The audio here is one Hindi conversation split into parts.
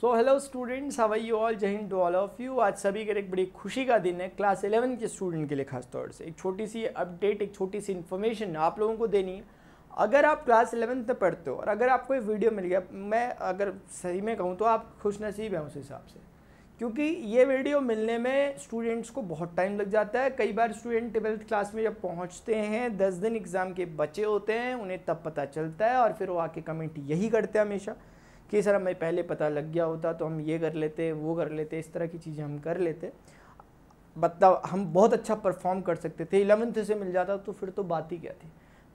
so hello students how are you all Jai Hind to all of you आज सभी के लिए एक बड़ी खुशी का दिन है क्लास एलेवन के स्टूडेंट के लिए खास तौर से एक छोटी सी अपडेट एक छोटी सी इन्फॉर्मेशन आप लोगों को देनी है अगर आप क्लास एलेवन तक पढ़ते हो और अगर आपको ये वीडियो मिल गया मैं अगर सही में कहूँ तो आप खुश नसीब हैं उस हिसाब से क्योंकि ये वीडियो मिलने में स्टूडेंट्स को बहुत टाइम लग जाता है कई बार स्टूडेंट ट्वेल्थ क्लास में जब पहुँचते हैं दस दिन एग्ज़ाम के बचे होते हैं उन्हें तब पता चलता है और फिर वो आके कमेंट यही करते हैं हमेशा कि सर हमें पहले पता लग गया होता तो हम ये कर लेते वो कर लेते इस तरह की चीज़ें हम कर लेते मतलब हम बहुत अच्छा परफॉर्म कर सकते थे इलेवंथ से मिल जाता तो फिर तो बात ही क्या थी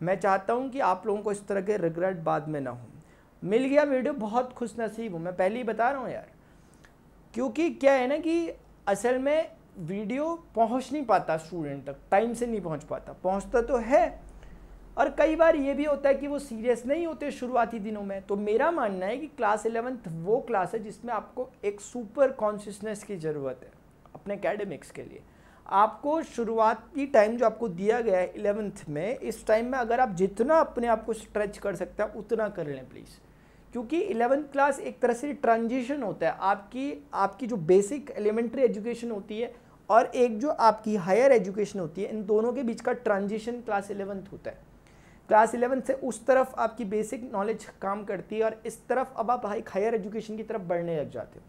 मैं चाहता हूँ कि आप लोगों को इस तरह के रिग्रेट बाद में ना हो मिल गया वीडियो बहुत खुश नसीब हूँ मैं पहले ही बता रहा हूँ यार क्योंकि क्या है ना कि असल में वीडियो पहुँच नहीं पाता स्टूडेंट तक टाइम से नहीं पहुँच पाता पहुँचता तो है और कई बार ये भी होता है कि वो सीरियस नहीं होते शुरुआती दिनों में तो मेरा मानना है कि क्लास एलेवंथ वो क्लास है जिसमें आपको एक सुपर कॉन्शियसनेस की ज़रूरत है अपने एकेडमिक्स के लिए आपको शुरुआती टाइम जो आपको दिया गया है इलेवंथ में इस टाइम में अगर आप जितना अपने आप को स्ट्रेच कर सकते हैं उतना कर लें प्लीज़ क्योंकि इलेवंथ क्लास एक तरह से ट्रांजिशन होता है आपकी आपकी जो बेसिक एलिमेंट्री एजुकेशन होती है और एक जो आपकी हायर एजुकेशन होती है इन दोनों के बीच का ट्रांजिशन क्लास इलेवंथ होता है क्लास इलेवन से उस तरफ आपकी बेसिक नॉलेज काम करती है और इस तरफ अब आप हायर एजुकेशन की तरफ बढ़ने लग जाते हो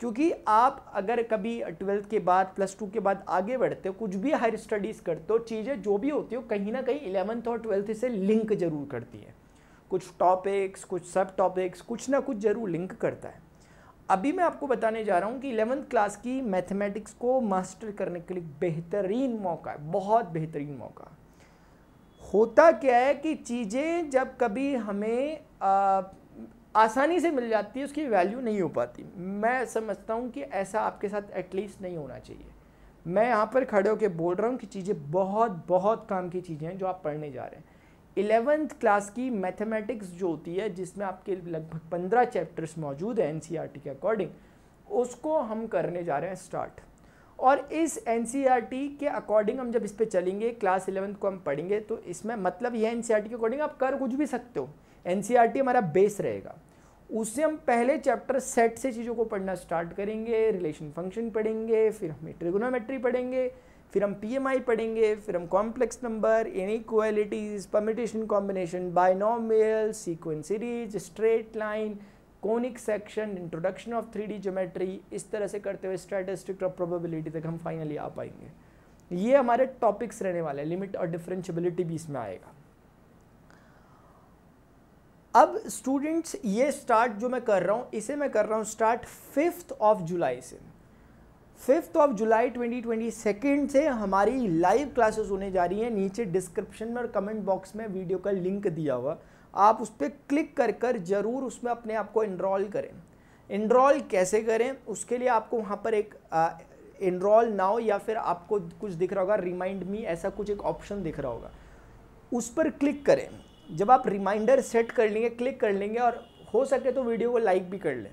क्योंकि आप अगर कभी ट्वेल्थ के बाद प्लस टू के बाद आगे बढ़ते हो कुछ भी हायर स्टडीज़ करते हो चीज़ें जो भी होती हो कहीं ना कहीं इलेवंथ और ट्वेल्थ से लिंक जरूर करती है कुछ टॉपिक्स कुछ सब टॉपिक्स कुछ ना कुछ जरूर लिंक करता है अभी मैं आपको बताने जा रहा हूँ कि इलेवंथ क्लास की मैथमेटिक्स को मास्टर करने के लिए बेहतरीन मौका है बहुत बेहतरीन मौका है होता क्या है कि चीज़ें जब कभी हमें आ, आसानी से मिल जाती है उसकी वैल्यू नहीं हो पाती मैं समझता हूँ कि ऐसा आपके साथ एटलीस्ट नहीं होना चाहिए मैं यहाँ पर खड़े होकर बोल रहा हूँ कि चीज़ें बहुत बहुत काम की चीज़ें हैं जो आप पढ़ने जा रहे हैं इलेवेंथ क्लास की मैथमेटिक्स जो होती है जिसमें आपके लगभग पंद्रह चैप्टर्स मौजूद हैं एन e के अकॉर्डिंग उसको हम करने जा रहे हैं स्टार्ट और इस एन e के अकॉर्डिंग हम जब इस पर चलेंगे क्लास इलेवंथ को हम पढ़ेंगे तो इसमें मतलब ये एन e के अकॉर्डिंग आप कर कुछ भी सकते हो एन e हमारा बेस रहेगा उससे हम पहले चैप्टर सेट से चीज़ों को पढ़ना स्टार्ट करेंगे रिलेशन फंक्शन पढ़ेंगे फिर हम ट्रिगोनोमेट्री पढ़ेंगे फिर हम पी पढ़ेंगे फिर हम complex number inequalities permutation combination binomial sequence series straight line conic section introduction of three geometry इस तरह से करते हुए स्टैटिस्टिक और प्रोबेबिलिटी तक हम फाइनली आ पाएंगे ये हमारे टॉपिक्स रहने वाले लिमिट और डिफरेंशबिलिटी भी इसमें आएगा अब स्टूडेंट्स ये स्टार्ट जो मैं कर रहा हूँ इसे मैं कर रहा हूँ स्टार्ट फिफ्थ ऑफ जुलाई से fifth of July twenty twenty second से हमारी लाइव क्लासेस होने जा रही हैं नीचे डिस्क्रिप्शन में और कमेंट बॉक्स में वीडियो का लिंक दिया हुआ आप उस पर क्लिक कर कर ज़रूर उसमें अपने आप को इनरोल करें इनरोल कैसे करें उसके लिए आपको वहाँ पर एक इनरोल नाउ या फिर आपको कुछ दिख रहा होगा रिमाइंड मी ऐसा कुछ एक ऑप्शन दिख रहा होगा उस पर क्लिक करें जब आप रिमाइंडर सेट कर लेंगे क्लिक कर लेंगे और हो सके तो वीडियो को लाइक भी कर लें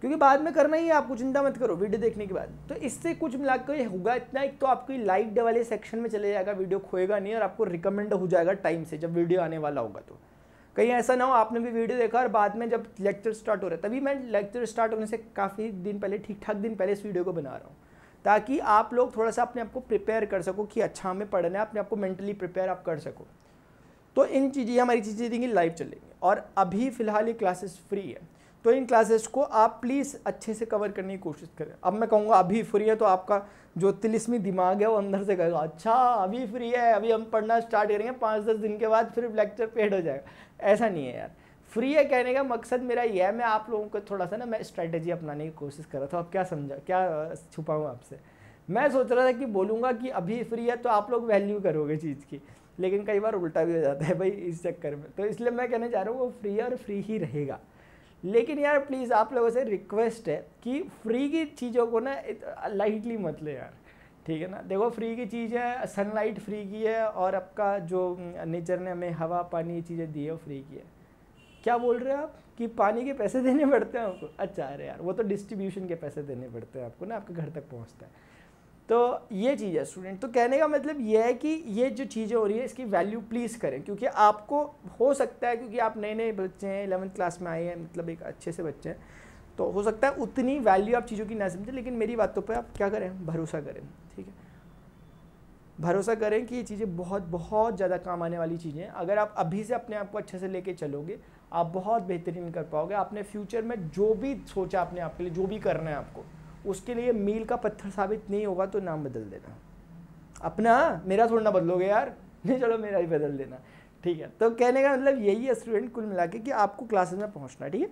क्योंकि बाद में करना ही है आपको चिंता मत करो वीडियो देखने के बाद तो इससे कुछ मिला कर होगा इतना एक तो आपकी लाइक वाले सेक्शन में चले जाएगा वीडियो खोएगा नहीं और आपको रिकमेंड हो जाएगा टाइम से जब वीडियो आने वाला होगा तो कहीं ऐसा ना हो आपने भी वीडियो देखा और बाद में जब लेक्चर स्टार्ट हो रहा है तभी मैं लेक्चर स्टार्ट होने से काफ़ी दिन पहले ठीक ठाक दिन पहले इस वीडियो को बना रहा हूँ ताकि आप लोग थोड़ा सा अपने आप को प्रिपेयर कर सको कि अच्छा हमें पढ़ना है अपने आप को मेंटली प्रिपेयर आप कर सको तो इन चीज़ें हमारी चीज़ें देंगी लाइव चलेंगी और अभी फ़िलहाल ये क्लासेस फ्री है तो इन क्लासेस को आप प्लीज़ अच्छे से कवर करने की कोशिश करें अब मैं कहूँगा अभी फ्री है तो आपका जो तिलिस्मी दिमाग है वो अंदर से कहेगा अच्छा अभी फ्री है अभी हम पढ़ना स्टार्ट करेंगे पाँच दस दिन के बाद फिर लेक्चर पेड हो जाएगा ऐसा नहीं है यार फ्री है कहने का मकसद मेरा यह है मैं आप लोगों को थोड़ा सा ना मैं स्ट्रैटेजी अपनाने की कोशिश कर रहा था अब क्या समझा क्या छुपाऊँ आपसे मैं सोच रहा था कि बोलूँगा कि अभी फ्री है तो आप लोग वैल्यू करोगे चीज़ की लेकिन कई बार उल्टा भी हो जाता है भाई इस चक्कर में तो इसलिए मैं कहने जा रहा हूँ वो फ्री है और फ्री ही रहेगा लेकिन यार प्लीज़ आप लोगों से रिक्वेस्ट है कि फ्री की चीज़ों को ना लाइटली मत ले यार ठीक है ना देखो फ्री की चीज़ है सनलाइट फ्री की है और आपका जो नेचर ने हमें हवा पानी ये चीज़ें दी है फ्री की है क्या बोल रहे हो आप कि पानी के पैसे देने पड़ते हैं आपको अच्छा अरे यार वो तो डिस्ट्रीब्यूशन के पैसे देने पड़ते हैं आपको ना आपके घर तक पहुँचता है तो ये चीज़ है स्टूडेंट तो कहने का मतलब ये है कि ये जो चीज़ें हो रही है इसकी वैल्यू प्लीज़ करें क्योंकि आपको हो सकता है क्योंकि आप नए नए बच्चे हैं एलेवंथ क्लास में आए हैं मतलब एक अच्छे से बच्चे हैं तो हो सकता है उतनी वैल्यू आप चीज़ों की ना समझें लेकिन मेरी बातों पर आप क्या करें भरोसा करें ठीक है भरोसा करें कि ये चीज़ें बहुत बहुत ज़्यादा काम आने वाली चीज़ें हैं अगर आप अभी से अपने आप को अच्छे से लेके चलोगे आप बहुत बेहतरीन कर पाओगे आपने फ्यूचर में जो भी सोचा अपने आप के लिए जो भी करना है आपको उसके लिए मील का पत्थर साबित नहीं होगा तो नाम बदल देना अपना मेरा थोड़ा ना बदलोगे यार नहीं चलो मेरा ही बदल देना ठीक है तो कहने का मतलब यही है स्टूडेंट कुल मिला के कि आपको क्लासेस में पहुंचना ठीक है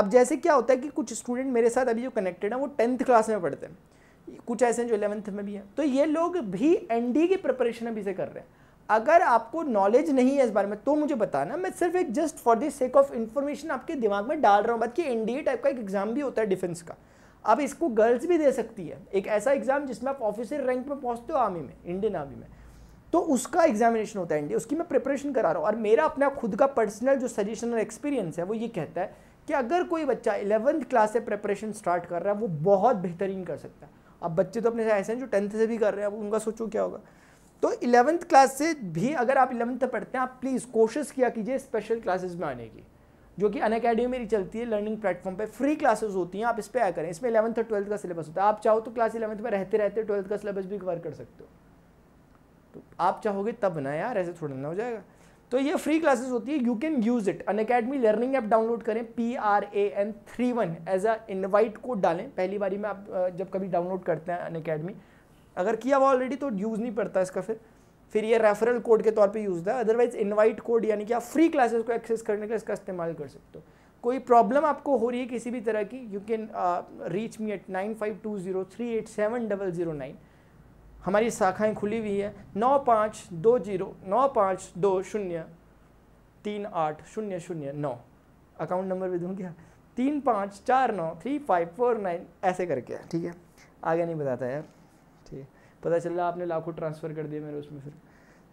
अब जैसे क्या होता है कि कुछ स्टूडेंट मेरे साथ अभी जो कनेक्टेड हैं वो टेंथ क्लास में पढ़ते हैं कुछ ऐसे हैं जो इलेवंथ में भी हैं तो ये लोग भी एन की प्रिपरेशन अभी से कर रहे हैं अगर आपको नॉलेज नहीं है इस बारे में तो मुझे बताना मैं सिर्फ एक just for the sake of information आपके दिमाग में डाल रहा हूँ बात कि एनडीए टाइप का एक एग्जाम भी होता है डिफेंस का अब इसको गर्ल्स भी दे सकती है एक ऐसा एग्ज़ाम जिसमें आप ऑफिसर रैंक में पहुँचते हो आर्मी में इंडियन आर्मी में तो उसका एग्जामिनेशन होता है इंडिया उसकी मैं प्रिपरेशन करा रहा हूँ और मेरा अपना खुद का पर्सनल जो सजेशन और एक्सपीरियंस है वो ये कहता है कि अगर कोई बच्चा इलेवंथ क्लास से प्रिपरेशन स्टार्ट कर रहा है वो बहुत बेहतरीन कर सकता है अब बच्चे तो अपने ऐसे हैं जो टेंथ से भी कर रहे हैं अब उनका सोचो क्या होगा तो इलेवंथ क्लास से भी अगर आप इलेवंथ पढ़ते हैं आप प्लीज़ कोशिश किया कीजिए स्पेशल क्लासेस में आने की जो कि अन अकेडमी मेरी चलती है लर्निंग प्लेटफॉर्म पे फ्री क्लासेस होती हैं आप इस पर आया करें इसमें इलेवंथ और ट्वेल्थ का सिलेबस होता है आप चाहो तो क्लास इलेवंथ में रहते रहते ट्वेल्थ का सिलेबस भी कवर कर सकते हो तो आप चाहोगे तब ना यार ऐसे थोड़ा ना हो जाएगा तो ये फ्री क्लासेस होती है you can use it Unacademy learning app download करें P R A N three one as a invite code डालें पहली बारी में आप जब कभी डाउनलोड करते हैं अन अकेडमी अगर किया हुआ ऑलरेडी तो यूज़ नहीं पड़ता इसका फिर फिर ये रेफरल कोड के तौर पे यूज था अदरवाइज इनवाइट कोड यानी कि आप फ्री क्लासेस को एक्सेस करने के लिए इसका इस्तेमाल कर सकते हो कोई प्रॉब्लम आपको हो रही है किसी भी तरह की you can reach me at nine five two zero three eight seven double zero nine हमारी शाखाएं खुली हुई है नौ पाँच दो जीरो नौ पाँच दो शून्य तीन आठ शून्य शून्य नौ अकाउंट नंबर भी दूँ क्या तीन पाँच चार नौ थ्री फाइव फोर नाइन ऐसे करके ठीक है आगे नहीं बताता यार पता चल रहा आपने लाखों ट्रांसफ़र कर दिए मेरे उसमें फिर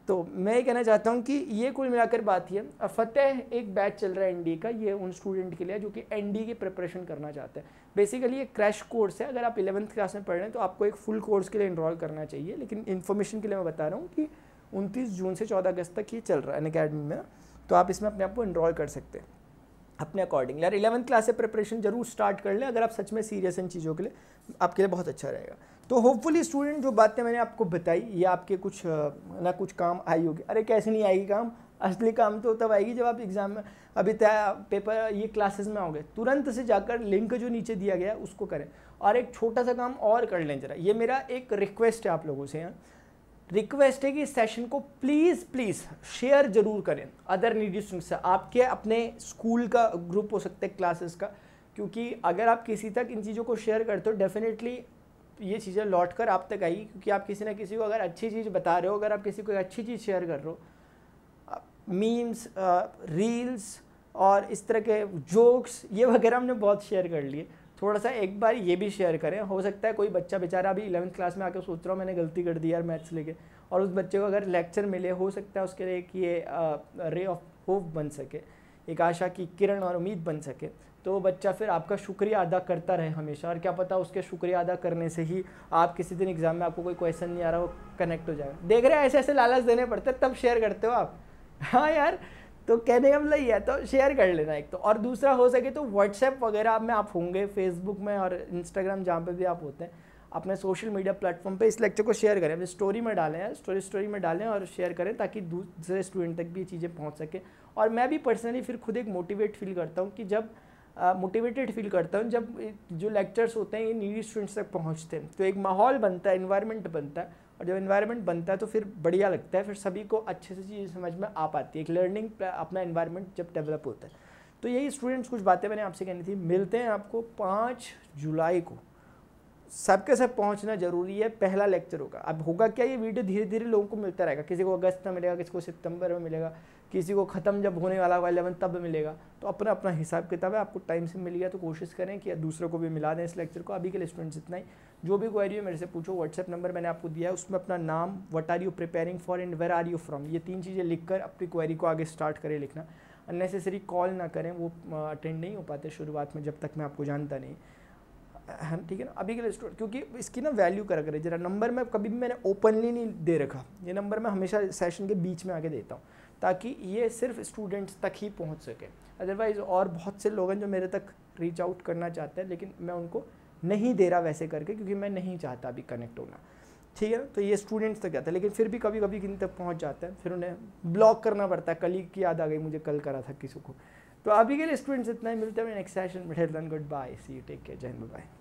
तो मैं ये कहना चाहता हूँ कि ये कुल मिलाकर बात ही है फतेह एक बैच चल रहा है एन का ये उन स्टूडेंट के लिए जो कि एन की प्रिपरेशन करना चाहते हैं बेसिकली ये क्रैश कोर्स है अगर आप इलेवंथ क्लास में पढ़ रहे हैं तो आपको एक फुल कोर्स के लिए इनरोल करना चाहिए लेकिन इन्फॉर्मेशन के लिए मैं बता रहा हूँ कि उनतीस जून से चौदह अगस्त तक ये चल रहा है अन में तो आप इसमें अपने आप को इनरोल कर सकते हैं अपने अकॉर्डिंगली यार इलेवंथ क्लास से प्रिपरेशन जरूर स्टार्ट कर लें अगर आप सच में सीरियस इन चीज़ों के लिए आपके लिए बहुत अच्छा रहेगा तो होपफुली स्टूडेंट जो बातें मैंने आपको बताई ये आपके कुछ ना कुछ काम आई होगी अरे कैसे नहीं आएगी काम असली काम तो तब आएगी जब आप एग्ज़ाम में अभी तय पेपर ये क्लासेस में आओगे तुरंत से जाकर लिंक जो नीचे दिया गया उसको करें और एक छोटा सा काम और कर लें ज़रा ये मेरा एक रिक्वेस्ट है आप लोगों से यहाँ रिक्वेस्ट है कि इस सेशन को प्लीज़ प्लीज़ शेयर जरूर करें अदर नीडी स्टूडेंट्स आपके अपने स्कूल का ग्रुप हो सकता है क्लासेस का क्योंकि अगर आप किसी तक इन चीज़ों को शेयर करते हो डेफिनेटली ये चीज़ें लौट कर आप तक आएगी क्योंकि आप किसी ना किसी को अगर अच्छी चीज़ बता रहे हो अगर आप किसी को अच्छी चीज़ शेयर कर रहे हो मीम्स रील्स और इस तरह के जोक्स ये वगैरह हमने बहुत शेयर कर लिए थोड़ा सा एक बार ये भी शेयर करें हो सकता है कोई बच्चा बेचारा अभी इलेवंथ क्लास में आकर सोच रहा हूँ मैंने गलती कर दी यार मैथ्स लेके और उस बच्चे को अगर लेक्चर मिले हो सकता है उसके लिए कि ये रे ऑफ होप बन सके एक आशा की किरण और उम्मीद बन सके तो वो बच्चा फिर आपका शुक्रिया अदा करता रहे हमेशा और क्या पता उसके शुक्रिया अदा करने से ही आप किसी दिन एग्ज़ाम में आपको कोई क्वेश्चन नहीं आ रहा वो कनेक्ट हो जाएगा देख रहे हैं ऐसे ऐसे लालच देने पड़ते तब शेयर करते हो आप हाँ यार तो कहने का मतलब ये है तो शेयर कर लेना एक तो और दूसरा हो सके तो व्हाट्सएप वगैरह में आप होंगे फेसबुक में और इंस्टाग्राम जहाँ पे भी आप होते हैं अपने सोशल मीडिया प्लेटफॉर्म पे इस लेक्चर को शेयर करें स्टोरी में डालें स्टोरी हाँ, स्टोरी में डालें और शेयर करें ताकि दूसरे स्टूडेंट तक भी ये चीज़ें पहुँच सकें और मैं भी पर्सनली फिर खुद एक मोटिवेट फील करता हूँ कि जब मोटिवेटेड फील करता हूँ जब जो लेक्चर्स होते हैं ये नीडी स्टूडेंट्स तक पहुँचते हैं तो एक माहौल बनता है इन्वायरमेंट बनता है और जब इन्वायरमेंट बनता है तो फिर बढ़िया लगता है फिर सभी को अच्छे से चीज़ समझ में आ पाती है एक लर्निंग अपना इन्वायरमेंट जब डेवलप होता है तो यही स्टूडेंट्स कुछ बातें मैंने आपसे कहनी थी मिलते हैं आपको पाँच जुलाई को सबके सब पहुंचना जरूरी है पहला लेक्चर होगा अब होगा क्या ये वीडियो धीरे धीरे लोगों को मिलता रहेगा किसी को अगस्त में मिलेगा किसी को सितंबर में मिलेगा किसी को ख़त्म जब होने वाला होगा इलेवन तब मिलेगा तो अपना अपना हिसाब किताब है आपको टाइम से मिल गया तो कोशिश करें कि दूसरों को भी मिला दें इस लेक्चर को अभी के लिए स्टूडेंट्स इतना ही जो भी क्वेरी हो मेरे से पूछो व्हाट्सएप नंबर मैंने आपको दिया है उसमें अपना नाम what are you preparing for and where are you from ये तीन चीज़ें लिखकर अपनी क्वेरी को आगे स्टार्ट करें लिखना अननेसेसरी कॉल ना करें वो अटेंड नहीं हो पाते शुरुआत में जब तक मैं आपको जानता नहीं हम ठीक है ना अभी के लिए क्योंकि इसकी ना वैल्यू करा करें जरा नंबर मैं कभी भी मैंने ओपनली नहीं दे रखा ये नंबर मैं हमेशा सेशन के बीच में आके देता हूँ ताकि ये सिर्फ स्टूडेंट्स तक ही पहुँच सके अदरवाइज़ और बहुत से लोग हैं जो मेरे तक रीच आउट करना चाहते हैं लेकिन मैं उनको नहीं दे रहा वैसे करके क्योंकि मैं नहीं चाहता अभी कनेक्ट होना ठीक है तो ये स्टूडेंट्स तक जाता है लेकिन फिर भी कभी कभी किन तक पहुँच जाता है फिर उन्हें ब्लॉक करना पड़ता है कलीग की याद आ गई मुझे कल करा था किसी को तो अभी के लिए स्टूडेंट्स इतना ही मिलते हैं next session good bye see you take care जय बाय